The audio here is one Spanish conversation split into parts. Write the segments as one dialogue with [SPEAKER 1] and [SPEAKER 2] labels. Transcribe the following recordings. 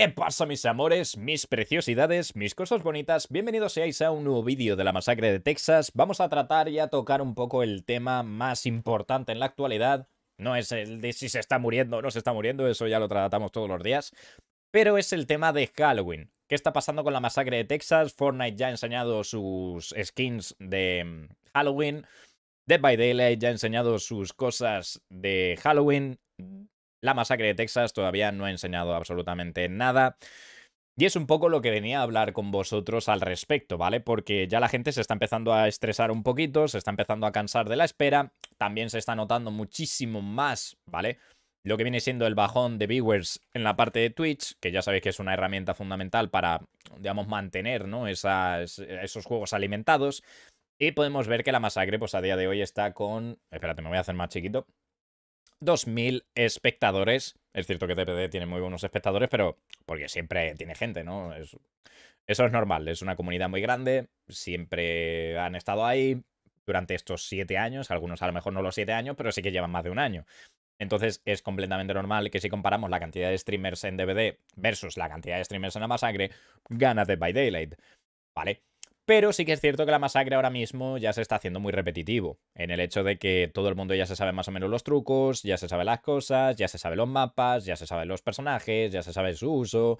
[SPEAKER 1] ¿Qué pasa mis amores, mis preciosidades, mis cosas bonitas? Bienvenidos seáis a un nuevo vídeo de la masacre de Texas. Vamos a tratar y a tocar un poco el tema más importante en la actualidad. No es el de si se está muriendo o no se está muriendo, eso ya lo tratamos todos los días. Pero es el tema de Halloween. ¿Qué está pasando con la masacre de Texas? Fortnite ya ha enseñado sus skins de mm, Halloween. Dead by Daylight ya ha enseñado sus cosas de Halloween. La masacre de Texas todavía no ha enseñado absolutamente nada. Y es un poco lo que venía a hablar con vosotros al respecto, ¿vale? Porque ya la gente se está empezando a estresar un poquito, se está empezando a cansar de la espera, también se está notando muchísimo más, ¿vale? Lo que viene siendo el bajón de viewers en la parte de Twitch, que ya sabéis que es una herramienta fundamental para, digamos, mantener, ¿no? esos juegos alimentados. Y podemos ver que la masacre, pues a día de hoy está con... Espérate, me voy a hacer más chiquito. 2.000 espectadores. Es cierto que TPD tiene muy buenos espectadores, pero porque siempre tiene gente, ¿no? eso es normal, es una comunidad muy grande, siempre han estado ahí durante estos siete años, algunos a lo mejor no los siete años, pero sí que llevan más de un año. Entonces es completamente normal que si comparamos la cantidad de streamers en DVD versus la cantidad de streamers en la masacre, gana Dead by Daylight. ¿Vale? Pero sí que es cierto que la masacre ahora mismo ya se está haciendo muy repetitivo, en el hecho de que todo el mundo ya se sabe más o menos los trucos, ya se sabe las cosas, ya se sabe los mapas, ya se sabe los personajes, ya se sabe su uso.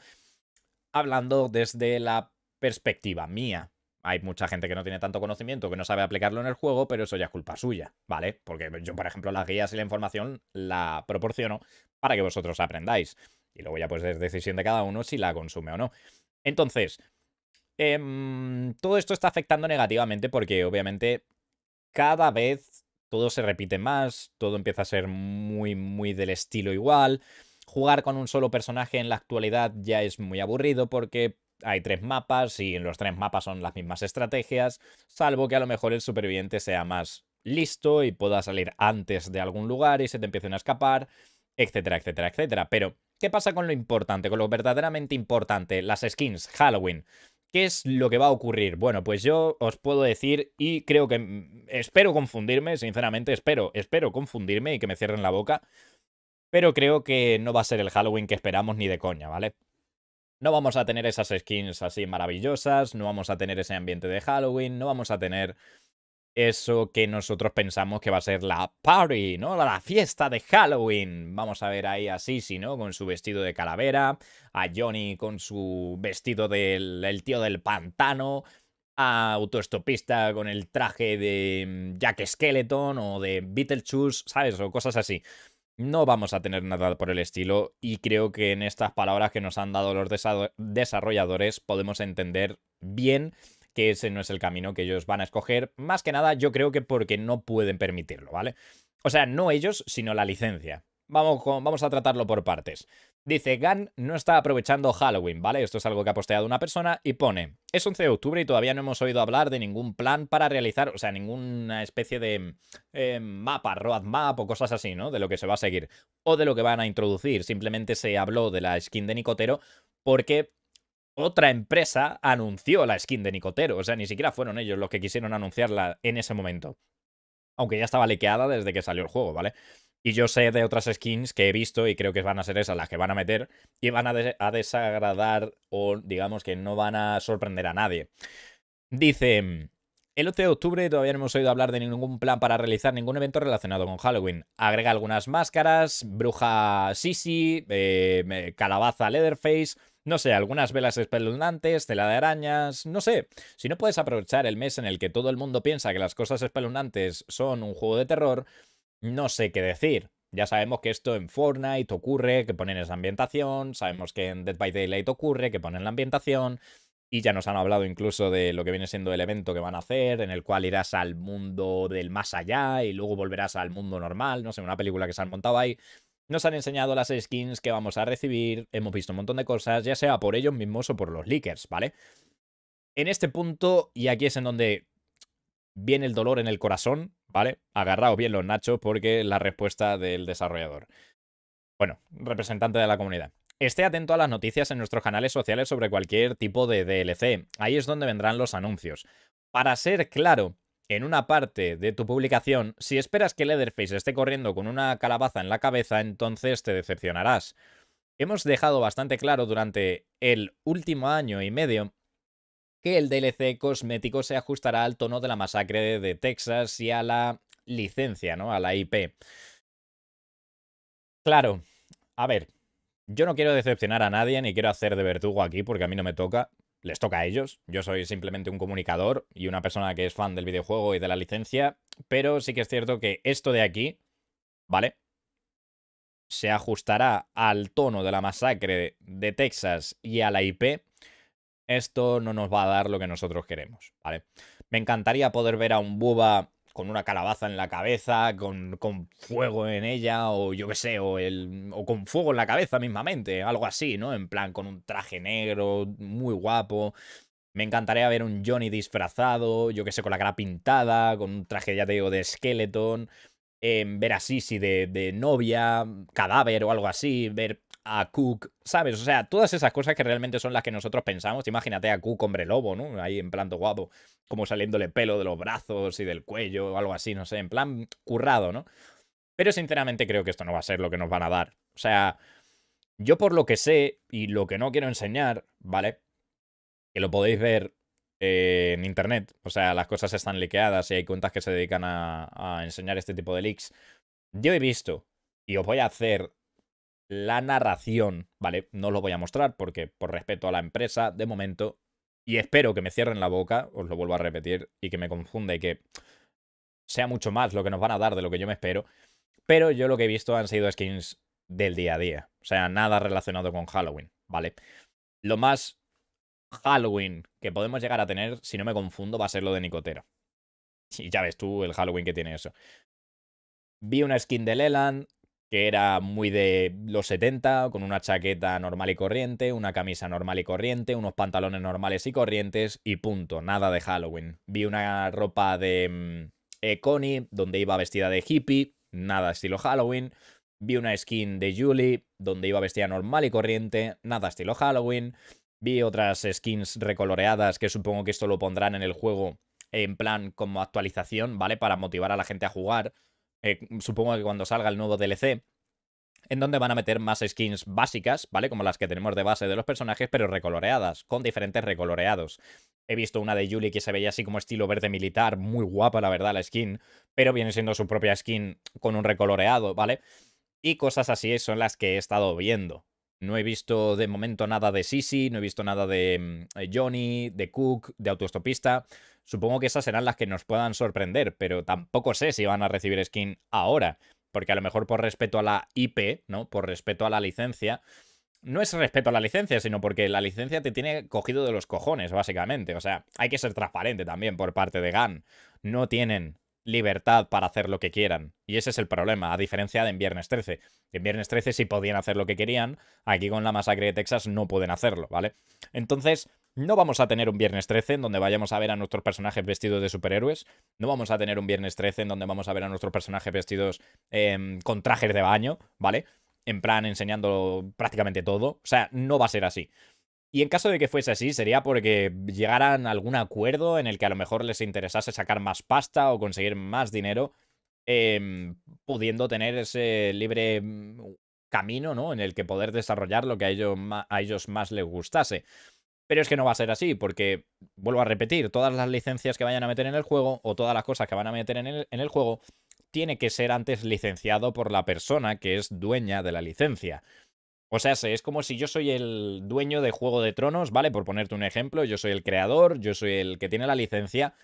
[SPEAKER 1] Hablando desde la perspectiva mía. Hay mucha gente que no tiene tanto conocimiento, que no sabe aplicarlo en el juego, pero eso ya es culpa suya, ¿vale? Porque yo, por ejemplo, las guías y la información la proporciono para que vosotros aprendáis. Y luego ya pues es decisión de cada uno si la consume o no. Entonces, Em, todo esto está afectando negativamente porque obviamente cada vez todo se repite más, todo empieza a ser muy, muy del estilo igual. Jugar con un solo personaje en la actualidad ya es muy aburrido porque hay tres mapas y en los tres mapas son las mismas estrategias, salvo que a lo mejor el superviviente sea más listo y pueda salir antes de algún lugar y se te empiecen a escapar, etcétera, etcétera, etcétera. Pero, ¿qué pasa con lo importante, con lo verdaderamente importante? Las skins, Halloween. ¿Qué es lo que va a ocurrir? Bueno, pues yo os puedo decir y creo que mm, espero confundirme, sinceramente, espero, espero confundirme y que me cierren la boca, pero creo que no va a ser el Halloween que esperamos ni de coña, ¿vale? No vamos a tener esas skins así maravillosas, no vamos a tener ese ambiente de Halloween, no vamos a tener eso que nosotros pensamos que va a ser la party, ¿no? La fiesta de Halloween. Vamos a ver ahí a Sissy, ¿no? Con su vestido de calavera, a Johnny con su vestido del tío del pantano, a autoestopista con el traje de mm, Jack Skeleton o de Beetlejuice, ¿sabes? O cosas así. No vamos a tener nada por el estilo y creo que en estas palabras que nos han dado los desarrolladores podemos entender bien que ese no es el camino que ellos van a escoger, más que nada yo creo que porque no pueden permitirlo, ¿vale? O sea, no ellos, sino la licencia. Vamos, vamos a tratarlo por partes. Dice, Gunn no está aprovechando Halloween, ¿vale? Esto es algo que ha posteado una persona y pone, es 11 de octubre y todavía no hemos oído hablar de ningún plan para realizar, o sea, ninguna especie de eh, mapa, roadmap o cosas así, ¿no? De lo que se va a seguir o de lo que van a introducir. Simplemente se habló de la skin de Nicotero porque otra empresa anunció la skin de Nicotero. O sea, ni siquiera fueron ellos los que quisieron anunciarla en ese momento. Aunque ya estaba lequeada desde que salió el juego, ¿vale? Y yo sé de otras skins que he visto y creo que van a ser esas las que van a meter y van a, desagradar o digamos que no van a sorprender a nadie. Dice, el 11 de octubre todavía no hemos oído hablar de ningún plan para realizar ningún evento relacionado con Halloween. Agrega algunas máscaras, bruja Sisi, eh, calabaza Leatherface no sé, algunas velas espeluznantes, tela de arañas, no sé. Si no puedes aprovechar el mes en el que todo el mundo piensa que las cosas espeluznantes son un juego de terror, no sé qué decir. Ya sabemos que esto en Fortnite ocurre, que ponen esa ambientación, sabemos que en Dead by Daylight ocurre, que ponen la ambientación, y ya nos han hablado incluso de lo que viene siendo el evento que van a hacer, en el cual irás al mundo del más allá y luego volverás al mundo normal, no sé, una película que se han montado ahí. Nos han enseñado las skins que vamos a recibir, hemos visto un montón de cosas, ya sea por ellos mismos o por los leakers, ¿vale? En este punto, y aquí es en donde viene el dolor en el corazón, ¿vale? Agarraos bien los nachos porque la respuesta del desarrollador. Bueno, representante de la comunidad. Esté atento a las noticias en nuestros canales sociales sobre cualquier tipo de DLC. Ahí es donde vendrán los anuncios. Para ser claro, en una parte de tu publicación, si esperas que Leatherface esté corriendo con una calabaza en la cabeza, entonces te decepcionarás. Hemos dejado bastante claro durante el último año y medio que el DLC cosmético se ajustará al tono de la masacre de Texas y a la licencia, ¿no? A la IP. Claro, a ver, yo no quiero decepcionar a nadie ni quiero hacer de vertugo aquí porque a mí no me toca, les toca a ellos. Yo soy simplemente un comunicador y una persona que es fan del videojuego y de la licencia, pero sí que es cierto que esto de aquí, ¿vale? Se ajustará al tono de la masacre de Texas y a la IP. Esto no nos va a dar lo que nosotros queremos, ¿vale? Me encantaría poder ver a un Buba con una calabaza en la cabeza, con, con fuego en ella, o yo qué sé, o, el, o con fuego en la cabeza mismamente, algo así, ¿no? En plan, con un traje negro, muy guapo. Me encantaría ver un Johnny disfrazado, yo qué sé, con la cara pintada, con un traje, ya te digo, de Skeleton. Em, ver a Sisi de, de novia, cadáver o algo así, ver a Cook, ¿sabes? O sea, todas esas cosas que realmente son las que nosotros pensamos. Imagínate a Cook, hombre lobo, ¿no? Ahí en plan guapo, como saliéndole pelo de los brazos y del cuello o algo así, no sé, en plan currado, ¿no? Pero sinceramente creo que esto no va a ser lo que nos van a dar. O sea, yo por lo que sé y lo que no quiero enseñar, ¿vale? Que lo podéis ver eh, en internet. O sea, las cosas están liqueadas y hay cuentas que se dedican a, a enseñar este tipo de leaks. Yo he visto, y os voy a hacer la narración, ¿vale? No lo voy a mostrar porque por respeto a la empresa, de momento, y espero que me cierren la boca, os lo vuelvo a repetir, y que me confunda y que sea mucho más lo que nos van a dar de lo que yo me espero, pero yo lo que he visto han sido skins del día a día, o sea, nada relacionado con Halloween, ¿vale? Lo más Halloween que podemos llegar a tener, si no me confundo, va a ser lo de Nicotero. Y ya ves tú el Halloween que tiene eso. Vi una skin de Leland, que era muy de los 70, con una chaqueta normal y corriente, una camisa normal y corriente, unos pantalones normales y corrientes y punto, nada de Halloween. Vi una ropa de mm, eh, Connie, donde iba vestida de hippie, nada estilo Halloween. Vi una skin de Julie, donde iba vestida normal y corriente, nada estilo Halloween. Vi otras skins recoloreadas, que supongo que esto lo pondrán en el juego en plan como actualización, ¿vale? Para motivar a la gente a jugar eh, supongo que cuando salga el nuevo DLC, en donde van a meter más skins básicas, ¿vale? Como las que tenemos de base de los personajes, pero recoloreadas, con diferentes recoloreados. He visto una de Julie que se veía así como estilo verde militar, muy guapa la verdad la skin, pero viene siendo su propia skin con un recoloreado, ¿vale? Y cosas así son las que he estado viendo. No he visto de momento nada de Sisi, no he visto nada de mm, eh, Johnny, de Cook, de Autostopista. Supongo que esas serán las que nos puedan sorprender, pero tampoco sé si van a recibir skin ahora, porque a lo mejor por respeto a la IP, ¿no? Por respeto a la licencia. No es respeto a la licencia, sino porque la licencia te tiene cogido de los cojones, básicamente. O sea, hay que ser transparente también por parte de GAN. No tienen libertad para hacer lo que quieran. Y ese es el problema, a diferencia de en Viernes 13. En Viernes 13 si podían hacer lo que querían, aquí con la masacre de Texas no pueden hacerlo, ¿vale? Entonces, no vamos a tener un Viernes 13 en donde vayamos a ver a nuestros personajes vestidos de superhéroes, no vamos a tener un Viernes 13 en donde vamos a ver a nuestros personajes vestidos em, con trajes de baño, ¿vale? En plan, enseñando prácticamente todo. O sea, no va a ser así. Y en caso de que fuese así, sería porque llegaran a algún acuerdo en el que a lo mejor les interesase sacar más pasta o conseguir más dinero, em, pudiendo tener ese libre mm, camino, ¿no? En el que poder desarrollar lo que a ellos, a ellos más les gustase. Pero es que no va a ser así, porque, vuelvo a repetir, todas las licencias que vayan a meter en el juego o todas las cosas que van a meter en el, en el juego, tiene que ser antes licenciado por la persona que es dueña de la licencia. O sea, es como si yo soy el dueño de Juego de Tronos, ¿vale? Por ponerte un ejemplo, yo soy el creador, yo soy el que tiene la licencia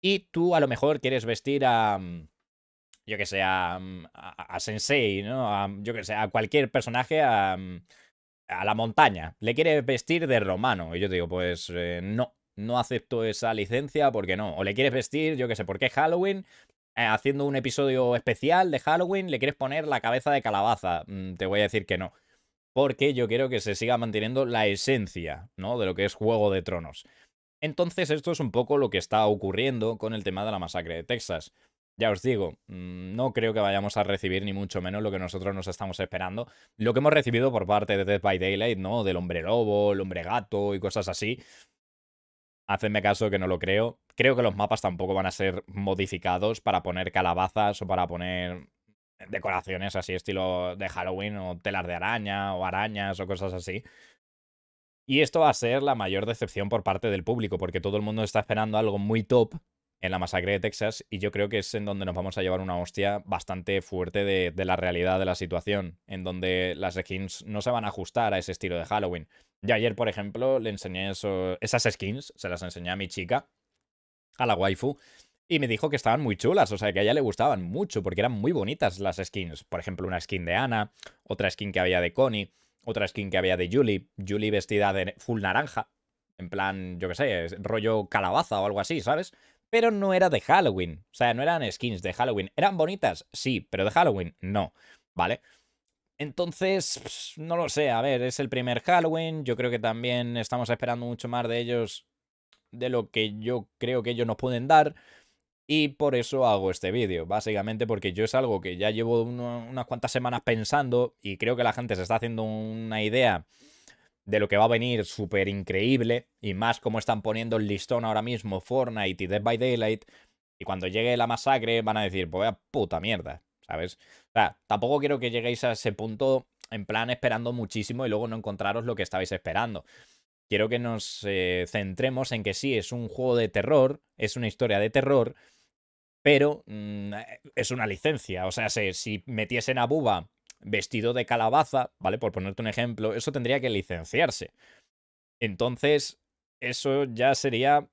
[SPEAKER 1] y tú a lo mejor quieres vestir a... Mm, yo que sé, mm, a, Sensei, ¿no? A, mm, yo que sé, a cualquier personaje, a, la montaña. Le quieres vestir de romano. Y yo te digo, pues eh, no, no acepto esa licencia porque no. O le quieres vestir, yo que sé, ¿por qué Halloween, eh, haciendo un episodio especial de Halloween, le quieres poner la cabeza de calabaza. te voy a decir que no porque yo quiero que se siga manteniendo la esencia, ¿no? De lo que es Juego de Tronos. Entonces esto es un poco lo que está ocurriendo con el tema de la masacre de Texas. Ya os digo, mm, no creo que vayamos a recibir ni mucho menos lo que nosotros nos estamos esperando, lo que hemos recibido por parte de Dead by Daylight, ¿no? Del hombre lobo, el hombre gato y cosas así. Hacedme caso que no lo creo. Creo que los mapas tampoco van a ser modificados para poner calabazas o para poner decoraciones así, estilo de Halloween o telas de araña o arañas o cosas así. Y esto va a ser la mayor decepción por parte del público, porque todo el mundo está esperando algo muy top en la masacre de Texas y yo creo que es en donde nos vamos a llevar una hostia bastante fuerte de, la realidad de la situación, en donde las skins no se van a ajustar a ese estilo de Halloween. Yo ayer, por ejemplo, le enseñé esas skins, se las enseñé a mi chica, a la waifu, y me dijo que estaban muy chulas, o sea, que a ella le gustaban mucho, porque eran muy bonitas las skins. Por ejemplo, una skin de Ana, otra skin que había de Connie, otra skin que había de Julie, Julie vestida de full naranja, en plan, yo qué sé, rollo calabaza o algo así, ¿sabes? Pero no era de Halloween, o sea, no eran skins de Halloween. ¿Eran bonitas? Sí, pero de Halloween no, ¿vale? Entonces, no lo sé, a ver, es el primer Halloween, yo creo que también estamos esperando mucho más de ellos de lo que yo creo que ellos nos pueden dar. Y por eso hago este vídeo, básicamente porque yo es algo que ya llevo unas cuantas semanas pensando y creo que la gente se está haciendo una idea de lo que va a venir súper increíble y más como están poniendo el listón ahora mismo Fortnite y Dead by Daylight y cuando llegue la masacre van a decir, pues puta mierda, ¿sabes? O sea, tampoco quiero que lleguéis a ese punto en plan esperando muchísimo y luego no encontraros lo que estabais esperando. Quiero que nos eh, centremos en que sí, es un juego de terror, es una historia de terror, pero mm, eh, es una licencia. O sea, si, metiesen a Buba vestido de calabaza, ¿vale? Por ponerte un ejemplo, eso tendría que licenciarse. Entonces, eso ya sería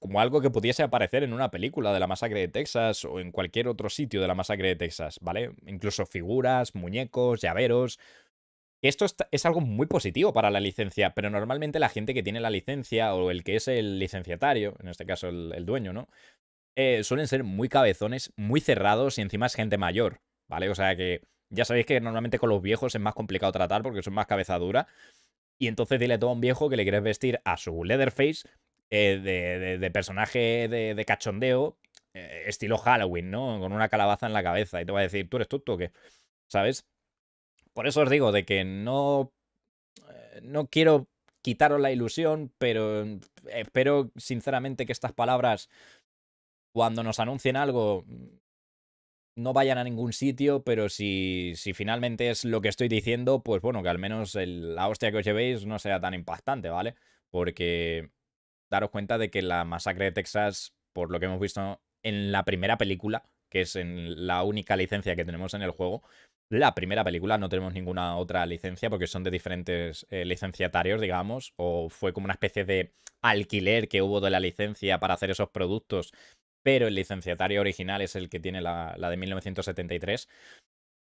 [SPEAKER 1] como algo que pudiese aparecer en una película de la masacre de Texas o en cualquier otro sitio de la masacre de Texas, ¿vale? Incluso figuras, muñecos, llaveros. Esto es algo muy positivo para la licencia, pero normalmente la gente que tiene la licencia o el que es el licenciatario, en este caso el dueño, ¿no? Eh, suelen ser muy cabezones, muy cerrados y encima es gente mayor, ¿vale? O sea que ya sabéis que normalmente con los viejos es más complicado tratar porque son más dura. Y entonces dile todo a un viejo que le quieres vestir a su Leatherface eh, de, personaje de, cachondeo, eh, estilo Halloween, ¿no? Con una calabaza en la cabeza y te va a decir, ¿tú eres tú, o qué? ¿Sabes? Por eso os digo de que no. No quiero quitaros la ilusión, pero espero sinceramente que estas palabras cuando nos anuncien algo, mm, no vayan a ningún sitio, pero si, si finalmente es lo que estoy diciendo, pues bueno, que al menos la hostia que os llevéis no sea tan impactante, ¿vale? Porque daros cuenta de que la masacre de Texas, por lo que hemos visto en la primera película, que es en la única licencia que tenemos en el juego, la primera película, no tenemos ninguna otra licencia porque son de diferentes eh, licenciatarios, digamos, o fue como una especie de alquiler que hubo de la licencia para hacer esos productos pero el licenciatario original es el que tiene la, de 1973,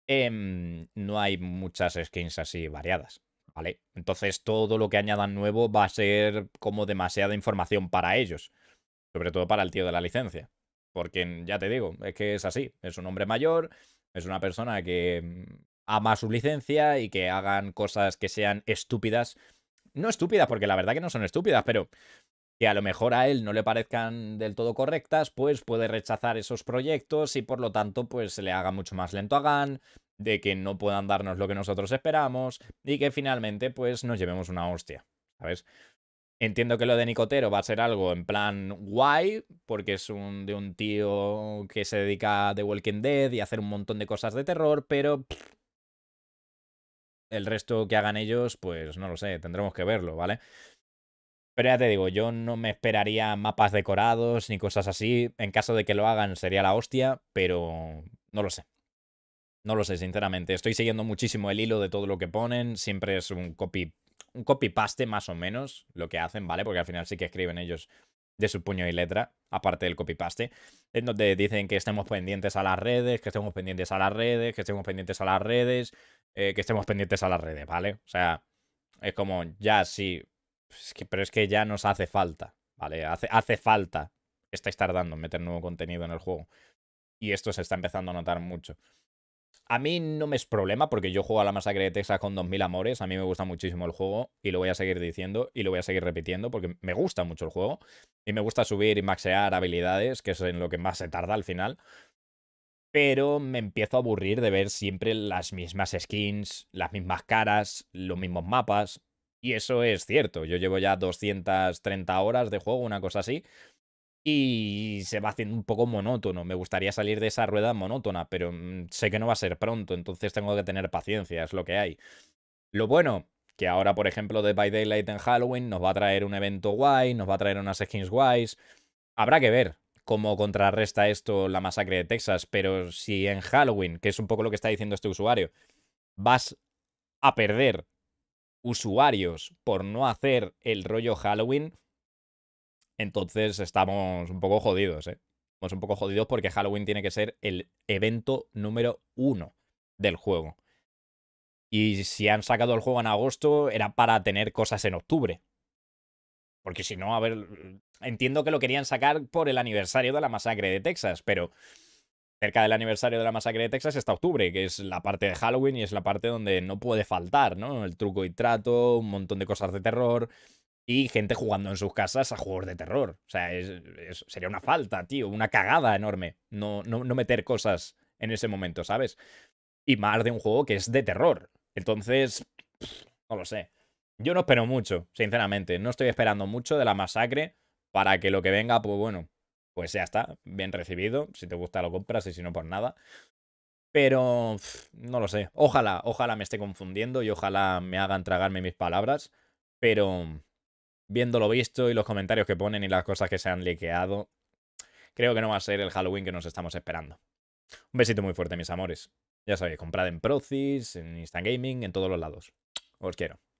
[SPEAKER 1] em, no hay muchas skins así variadas. ¿Vale? Entonces todo lo que añadan nuevo va a ser como demasiada información para ellos. Sobre todo para el tío de la licencia. Porque mm, ya te digo, es que es así. Es un hombre mayor, es una persona que mm, ama su licencia y que hagan cosas que sean estúpidas. No estúpidas, porque la verdad que no son estúpidas, pero que a lo mejor a él no le parezcan del todo correctas, pues puede rechazar esos proyectos y por lo tanto pues se le haga mucho más lento a GAN, de que no puedan darnos lo que nosotros esperamos y que finalmente pues nos llevemos una hostia, ¿sabes? Entiendo que lo de Nicotero va a ser algo en plan guay, porque es un, de un tío que se dedica a The Walking Dead y hacer un montón de cosas de terror, pero el resto que hagan ellos, pues no lo sé, tendremos que verlo, ¿vale? Pero ya te digo, yo no me esperaría mapas decorados ni cosas así. En caso de que lo hagan sería la hostia, pero no lo sé. No lo sé, sinceramente. Estoy siguiendo muchísimo el hilo de todo lo que ponen. Siempre es un copy, un copy paste más o menos lo que hacen, ¿vale? Porque al final sí que escriben ellos de su puño y letra, aparte del copy-paste, en donde dicen que estemos pendientes a las redes, que estemos pendientes a las redes, que estemos pendientes a las redes, eh, que estemos pendientes a las redes, ¿vale? O sea, es como, ya sí, pues pero es que ya nos hace falta, ¿vale? Hace, hace falta. Estáis tardando en meter nuevo contenido en el juego. Y esto se está empezando a notar mucho. A mí no me es problema porque yo juego a la masacre de Texas con 2000 amores. A mí me gusta muchísimo el juego y lo voy a seguir diciendo y lo voy a seguir repitiendo porque me gusta mucho el juego. Y me gusta subir y maxear habilidades, que es en lo que más se tarda al final. Pero me empiezo a aburrir de ver siempre las mismas skins, las mismas caras, los mismos mapas. Y eso es cierto. Yo llevo ya 230 horas de juego, una cosa así. Y se va haciendo un poco monótono. Me gustaría salir de esa rueda monótona, pero mm, sé que no va a ser pronto, entonces tengo que tener paciencia, es lo que hay. Lo bueno, que ahora, por ejemplo, de By Daylight en Halloween nos va a traer un evento guay, nos va a traer unas skins guays. Habrá que ver cómo contrarresta esto la masacre de Texas, pero si en Halloween, que es un poco lo que está diciendo este usuario, vas a perder usuarios por no hacer el rollo Halloween, entonces estamos un poco jodidos, ¿eh? Estamos un poco jodidos porque Halloween tiene que ser el evento número uno del juego. Y si han sacado el juego en agosto, era para tener cosas en octubre. Porque si no, a ver, entiendo que lo querían sacar por el aniversario de la masacre de Texas, pero cerca del aniversario de la masacre de Texas está octubre, que es la parte de Halloween y es la parte donde no puede faltar, ¿no? El truco y trato, un montón de cosas de terror y gente jugando en sus casas a juegos de terror. O sea, es, sería una falta, tío, una cagada enorme no, no, meter cosas en ese momento, ¿sabes? Y más de un juego que es de terror. Entonces, no lo sé. Yo no espero mucho, sinceramente. No estoy esperando mucho de la masacre para que lo que venga, pues bueno, pues ya está, bien recibido. Si te gusta lo compras y si no, por pues nada. Pero no lo sé. Ojalá, ojalá me esté confundiendo y ojalá me hagan tragarme mis palabras. Pero viendo lo visto y los comentarios que ponen y las cosas que se han liqueado, creo que no va a ser el Halloween que nos estamos esperando. Un besito muy fuerte, mis amores. Ya sabéis, comprad en Procis, en Instant Gaming, en todos los lados. Os quiero.